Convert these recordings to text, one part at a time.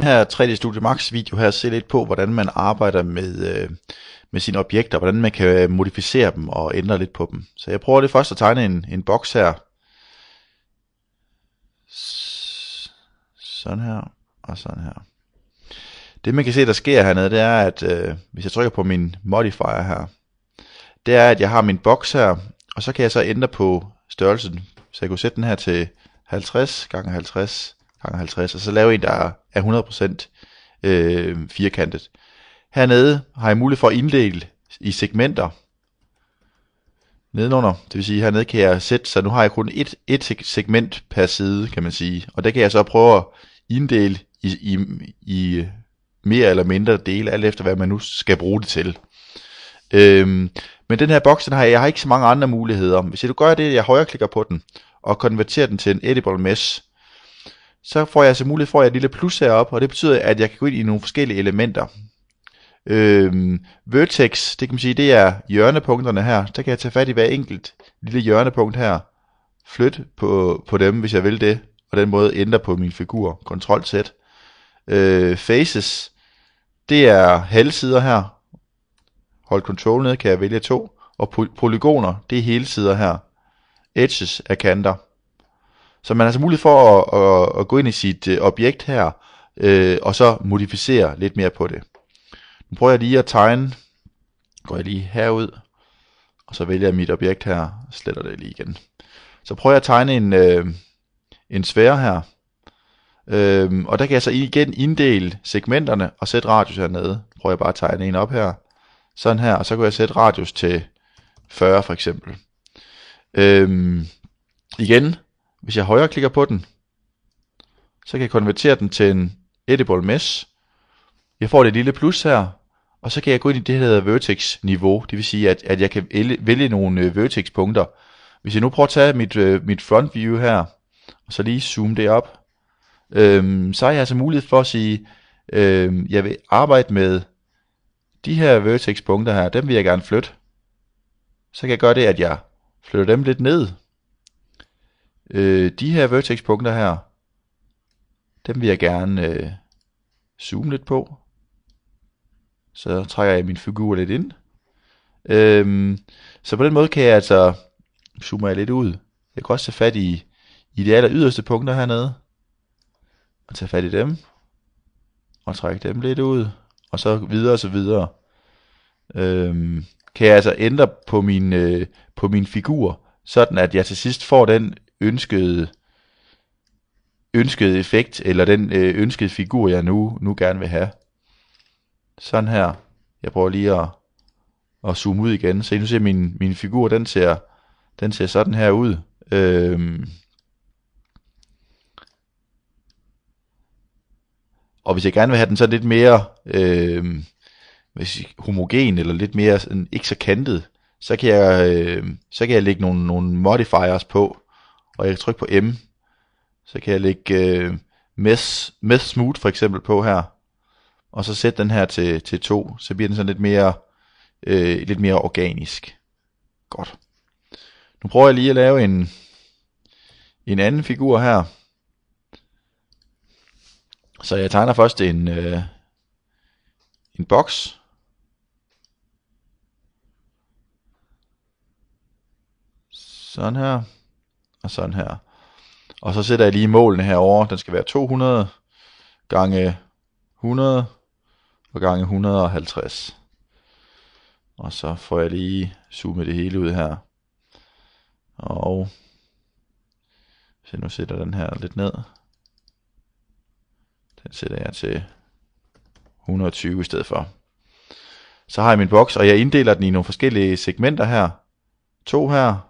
den her 3D Studio Max video her se lidt på, hvordan man arbejder med, øh, med sine objekter, hvordan man kan øh, modificere dem og ændre lidt på dem. Så jeg prøver lige først at tegne en, en boks her. Sådan her og sådan her. Det man kan se, der sker hernede, det er, at øh, hvis jeg trykker på min modifier her, det er, at jeg har min boks her, og så kan jeg så ændre på størrelsen. Så jeg kunne sætte den her til 50 gange 50 gange 50, og så lave en, der er 100% øh, firkantet. Hernede har jeg mulighed for at inddele i segmenter nedenunder. Det vil sige, hernede kan jeg sætte, så nu har jeg kun et, et segment per side, kan man sige. Og der kan jeg så prøve at inddele i, i, i mere eller mindre dele, alt efter hvad man nu skal bruge det til. Øhm, men den her boks, den har jeg, jeg har ikke så mange andre muligheder. Hvis jeg, du gør det, jeg højreklikker på den, og konverterer den til en editable mesh, så får jeg altså mulighed for, at jeg et lille plus heroppe, og det betyder, at jeg kan gå ind i nogle forskellige elementer. Øhm, vertex, det kan man sige, det er hjørnepunkterne her. Der kan jeg tage fat i hver enkelt lille hjørnepunkt her. Flyt på, på dem, hvis jeg vil det. Og den måde ændre på min figur. Kontrol Z. Øh, faces, det er halvsider her. Hold Ctrl ned, kan jeg vælge to. Og polygoner, det er hele sider her. Edges er kanter. Så man har altså mulighed for at, at, at gå ind i sit øh, objekt her, øh, og så modificere lidt mere på det. Nu prøver jeg lige at tegne. Går jeg lige herud, og så vælger jeg mit objekt her, sletter det lige igen. Så prøver jeg at tegne en, øh, en sfære her. Øhm, og der kan jeg så igen inddele segmenterne og sætte radius hernede. Prøver jeg bare at tegne en op her. Sådan her, og så kan jeg sætte radius til 40 for eksempel. Øhm, igen, hvis jeg højreklikker på den, så kan jeg konvertere den til en editable mesh. Jeg får det lille plus her, og så kan jeg gå ind i det, der hedder vertex niveau. Det vil sige, at, at jeg kan vælge, nogle øh, vertex punkter. Hvis jeg nu prøver at tage mit, øh, mit front view her, og så lige zoome det op, øhm, så har jeg altså mulighed for at sige, øhm, jeg vil arbejde med de her vertex punkter her, dem vil jeg gerne flytte. Så kan jeg gøre det, at jeg flytter dem lidt ned, øh, de her vertex-punkter her, dem vil jeg gerne øh, zoome lidt på. Så trækker jeg min figur lidt ind. Øhm, så på den måde kan jeg altså, zoome jeg lidt ud, jeg kan også tage fat i, i de aller yderste punkter hernede, og tage fat i dem, og trække dem lidt ud, og så videre og så videre. Øhm, kan jeg altså ændre på min, øh, på min figur, sådan at jeg til sidst får den ønskede ønskede effekt, eller den øh, ønskede figur, jeg nu, nu gerne vil have. Sådan her. Jeg prøver lige at, at zoome ud igen. Så nu ser min, min figur, den ser, den ser sådan her ud. Øhm. Og hvis jeg gerne vil have den så lidt mere øhm, hvis homogen, eller lidt mere sådan, ikke så kantet, så kan jeg, øh, så kan jeg lægge nogle, nogle modifiers på og jeg kan trykke på M, så kan jeg lægge øh, mess, mess smooth for eksempel på her, og så sætte den her til, til 2, så bliver den sådan lidt mere, øh, lidt mere organisk. Godt. Nu prøver jeg lige at lave en, en anden figur her. Så jeg tegner først en, øh, en boks. Sådan her og sådan her. Og så sætter jeg lige målene herover. Den skal være 200 gange 100 og gange 150. Og så får jeg lige zoomet det hele ud her. Og så nu sætter den her lidt ned. Den sætter jeg til 120 i stedet for. Så har jeg min boks, og jeg inddeler den i nogle forskellige segmenter her. To her,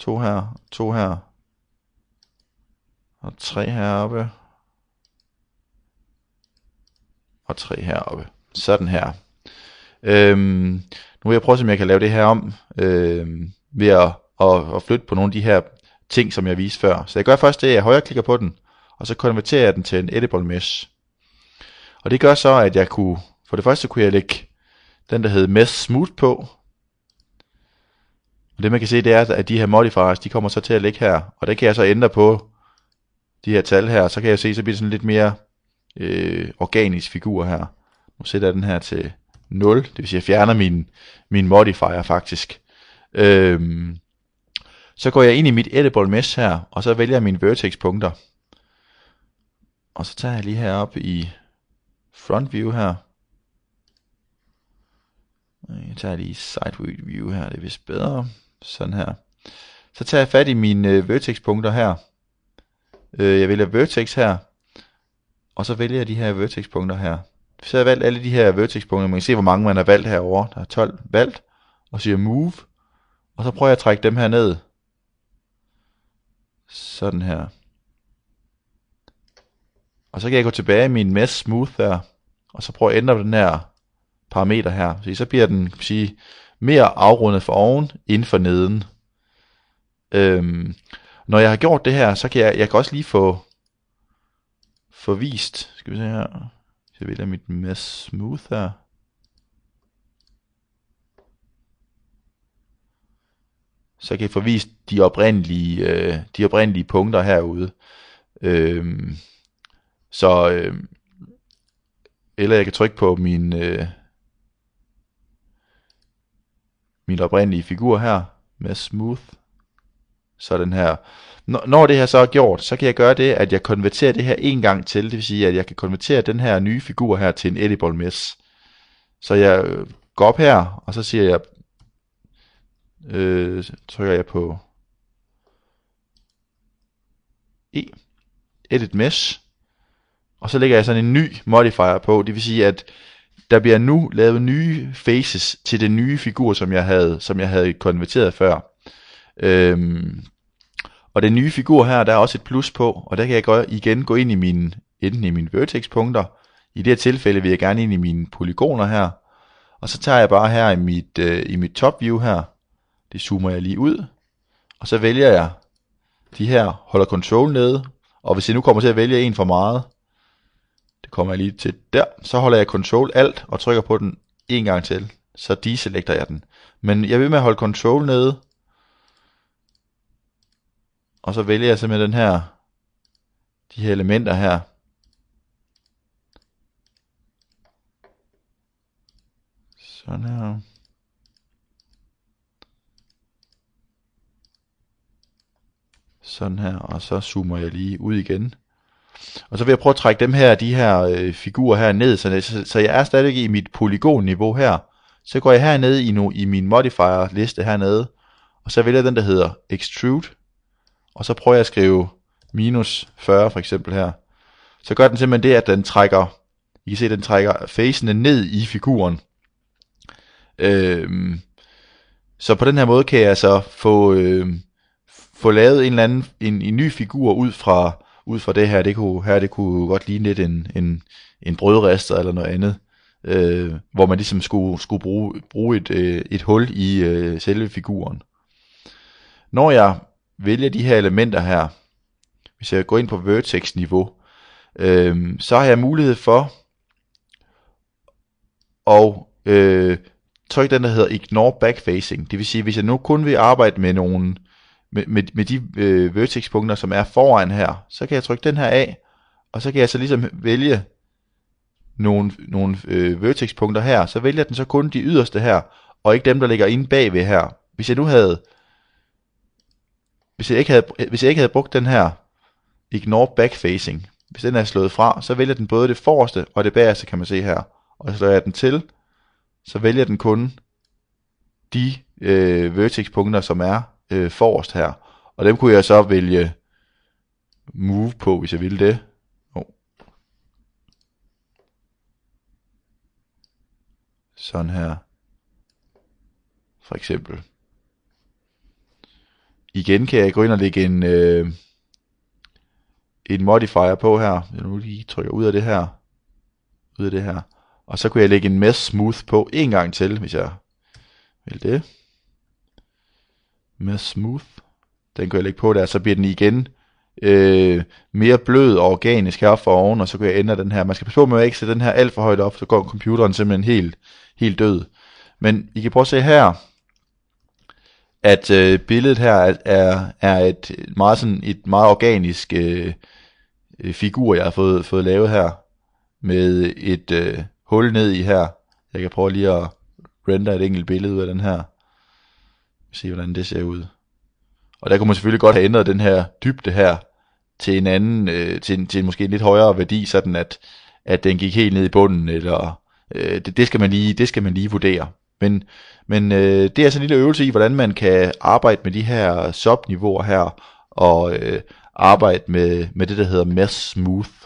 To her, to her. Og tre heroppe. Og tre heroppe. Sådan her. Øhm, nu vil jeg prøve at se, om jeg kan lave det her om. Øhm, ved at, at, at flytte på nogle af de her ting, som jeg viste før. Så jeg gør først det, at jeg højreklikker på den, og så konverterer jeg den til en editable mesh. Og det gør så, at jeg kunne, for det første kunne jeg lægge den, der hed mesh smooth på, men det man kan se, det er, at de her modifiers, de kommer så til at ligge her, og det kan jeg så ændre på de her tal her, så kan jeg se, så bliver det sådan lidt mere øh, organisk figur her. Nu sætter jeg den her til 0, det vil sige, at jeg fjerner min, min modifier faktisk. Øhm, så går jeg ind i mit edible mesh her, og så vælger jeg mine vertex punkter. Og så tager jeg lige herop i front view her. Jeg tager lige side view her, det er vist bedre. Sådan her. Så tager jeg fat i mine øh, vertexpunkter her. Øh, jeg vælger vertex her. Og så vælger jeg de her vertexpunkter her. Så har jeg valgt alle de her vertexpunkter. Man kan se, hvor mange man har valgt herover. Der er 12 valgt. Og siger move. Og så prøver jeg at trække dem her ned. Sådan her. Og så kan jeg gå tilbage i min mesh smooth her. Og så prøve at ændre den her parameter her. Så, så bliver den sige mere afrundet for oven end for neden. Øhm, når jeg har gjort det her, så kan jeg, jeg kan også lige få, få vist, skal vi se her, jeg vælger mit mess smooth her. Så kan jeg få vist de oprindelige, øh, de oprindelige punkter herude. Øhm, så, øh, eller jeg kan trykke på min, øh, min oprindelige figur her med smooth. Så den her. Når, når det her så er gjort, så kan jeg gøre det, at jeg konverterer det her en gang til. Det vil sige, at jeg kan konvertere den her nye figur her til en edible mess. Så jeg øh, går op her, og så siger jeg, øh, trykker jeg på E, Edit Mesh, og så lægger jeg sådan en ny modifier på, det vil sige, at der bliver nu lavet nye faces til den nye figur, som jeg havde, som jeg havde konverteret før. Øhm, og den nye figur her, der er også et plus på, og der kan jeg igen gå ind i mine, enten i mine vertex-punkter, i det her tilfælde vil jeg gerne ind i mine polygoner her, og så tager jeg bare her i mit, øh, i mit top view her, det zoomer jeg lige ud, og så vælger jeg de her, holder control nede, og hvis jeg nu kommer til at vælge en for meget, kommer jeg lige til der. Så holder jeg Control Alt og trykker på den en gang til. Så deselekter jeg den. Men jeg vil med at holde Control nede. Og så vælger jeg simpelthen den her, de her elementer her. Sådan her. Sådan her, og så zoomer jeg lige ud igen. Og så vil jeg prøve at trække dem her, de her øh, figurer her ned, så, så, så jeg er stadig i mit polygonniveau her. Så går jeg hernede i, nu, i min modifier liste hernede, og så vælger jeg den, der hedder extrude, og så prøver jeg at skrive minus 40 for eksempel her. Så gør den simpelthen det, at den trækker, I kan se, den trækker facene ned i figuren. Øhm, så på den her måde kan jeg så få, øhm, få lavet en eller anden en, en ny figur ud fra ud fra det her, det kunne, her det kunne godt ligne lidt en, en, en brødrester eller noget andet, øh, hvor man ligesom skulle, skulle bruge, bruge et, øh, et hul i øh, selve figuren. Når jeg vælger de her elementer her, hvis jeg går ind på vertex-niveau, øh, så har jeg mulighed for at øh, trykke den, der hedder Ignore Backfacing. Det vil sige, hvis jeg nu kun vil arbejde med nogle øh, med, med, med de øh, vertex-punkter, som er foran her, så kan jeg trykke den her af, og så kan jeg så ligesom vælge nogle, nogle øh, vertex-punkter her, så vælger den så kun de yderste her, og ikke dem, der ligger inde bagved her. Hvis jeg nu havde, hvis jeg ikke havde, hvis jeg ikke havde brugt den her ignore backfacing, hvis den er slået fra, så vælger den både det forreste og det bagerste, kan man se her. Og så slår jeg den til, så vælger den kun de øh, vertex-punkter, som er øh, forrest her. Og dem kunne jeg så vælge move på, hvis jeg ville det. Oh. Sådan her. For eksempel. Igen kan jeg gå ind og lægge en, øh, en modifier på her. Jeg nu lige trykker ud af det her. Ud af det her. Og så kunne jeg lægge en mesh smooth på en gang til, hvis jeg vil det mere smooth. Den kan jeg lægge på der, så bliver den igen øh, mere blød og organisk heroppe for oven, og så kan jeg ændre den her. Man skal passe på med at ikke sætte den her alt for højt op, så går computeren simpelthen helt, helt død. Men I kan prøve at se her, at øh, billedet her er, er et meget sådan et meget organisk øh, øh, figur, jeg har fået, fået lavet her, med et øh, hul ned i her. Jeg kan prøve lige at render et enkelt billede ud af den her se, hvordan det ser ud. Og der kunne man selvfølgelig godt have ændret den her dybde her til en anden, øh, til, en, til en måske en lidt højere værdi, sådan at, at den gik helt ned i bunden, eller øh, det, det, skal man lige, det skal man lige vurdere. Men, men øh, det er altså en lille øvelse i, hvordan man kan arbejde med de her subniveauer her, og øh, arbejde med, med det, der hedder mesh smooth